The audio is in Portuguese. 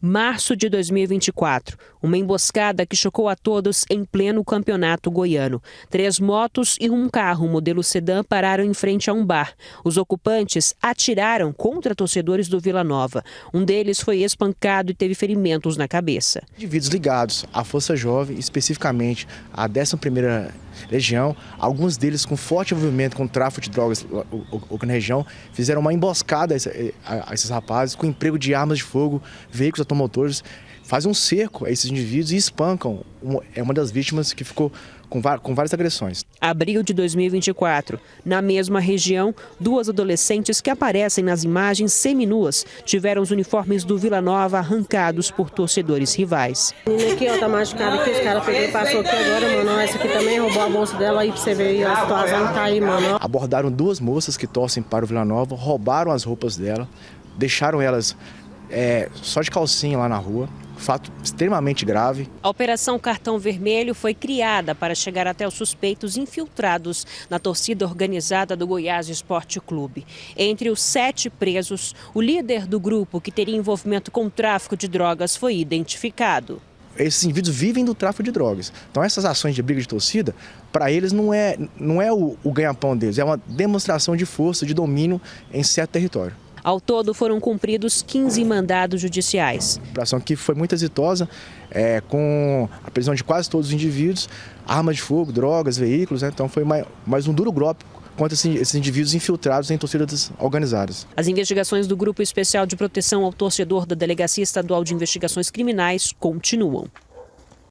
março de 2024, uma emboscada que chocou a todos em pleno campeonato goiano. Três motos e um carro modelo sedã pararam em frente a um bar. Os ocupantes atiraram contra torcedores do Vila Nova. Um deles foi espancado e teve ferimentos na cabeça. Indivíduos ligados à Força Jovem, especificamente à 11ª região, alguns deles com forte envolvimento com o tráfico de drogas na região, fizeram uma emboscada eh, a esses rapazes com emprego de armas de fogo, veículos automotores, fazem um cerco a esses indivíduos e espancam. É uma das vítimas que ficou com, várias agressões. Abril de 2024, na mesma região, duas adolescentes que aparecem nas imagens seminuas tiveram os uniformes do Vila Nova arrancados por torcedores rivais. A menina aqui, ó, tá machucada aqui, os caras e passou aqui agora, mano. Essa aqui também roubou a almoço dela aí pra você ver a situação tá aí, mano. Abordaram duas moças que torcem para o Vila Nova, roubaram as roupas dela, deixaram elas é, só de calcinha lá na rua. Fato extremamente grave. A Operação Cartão Vermelho foi criada para chegar até os suspeitos infiltrados na torcida organizada do Goiás Esporte Clube. Entre os sete presos, o líder do grupo que teria envolvimento com tráfico de drogas foi identificado esses indivíduos vivem do tráfico de drogas. Então essas ações de briga de torcida, para eles não é, não é o, o ganha-pão deles, é uma demonstração de força, de domínio em certo território. Ao todo, foram cumpridos 15 mandados judiciais. A operação que foi muito exitosa, é, com a prisão de quase todos os indivíduos, armas de fogo, drogas, veículos. Né? Então foi mais, mais um duro golpe, contra esses indivíduos infiltrados em torcidas organizadas. As investigações do Grupo Especial de Proteção ao Torcedor da Delegacia Estadual de Investigações Criminais continuam.